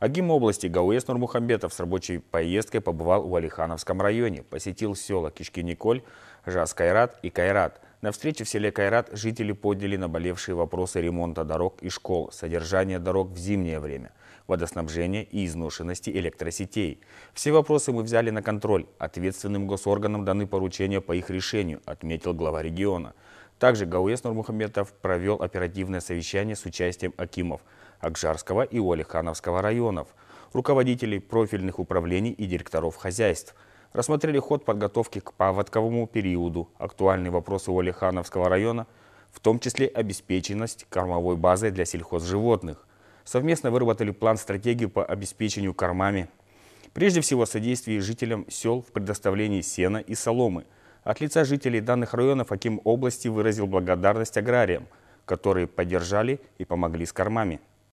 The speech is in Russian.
Агим области Гауэс Нурмухамбетов с рабочей поездкой побывал в Алихановском районе, посетил села Кишки-Николь, Жас-Кайрат и Кайрат. На встрече в селе Кайрат жители подняли наболевшие вопросы ремонта дорог и школ, содержания дорог в зимнее время, водоснабжения и изношенности электросетей. Все вопросы мы взяли на контроль. Ответственным госорганам даны поручения по их решению, отметил глава региона. Также Гауес Нурмухаметов провел оперативное совещание с участием Акимов Акжарского и Олехановского районов, руководителей профильных управлений и директоров хозяйств. Рассмотрели ход подготовки к паводковому периоду, актуальные вопросы Олехановского района, в том числе обеспеченность кормовой базой для сельхозживотных. Совместно выработали план стратегии по обеспечению кормами. Прежде всего, содействие жителям сел в предоставлении сена и соломы – от лица жителей данных районов Аким области выразил благодарность аграриям, которые поддержали и помогли с кормами.